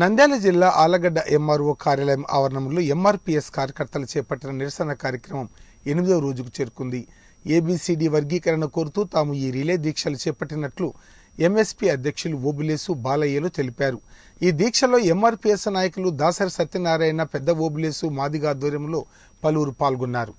నంద్యాల జిల్లా ఆలగడ్డ ఎంఆర్ఓ కార్యాలయం ఆవరణంలో ఎంఆర్పిఎస్ కార్యకర్తలు చేపట్టిన నిరసన కార్యక్రమం ఎనిమిదవ రోజుకు చేరుకుంది ఏబిసిడి వర్గీకరణ కోరుతూ తాము ఈ రిలే దీక్షలు చేపట్టినట్లు ఎంఎస్పీ అధ్యక్షులు ఓబులేసు బాలయ్యలు తెలిపారు ఈ దీక్షలో ఎంఆర్పిఎస్ నాయకులు దాసరి సత్యనారాయణ పెద్ద ఓబులేసు మాదిగ ఆధ్వర్యంలో పలువురు పాల్గొన్నారు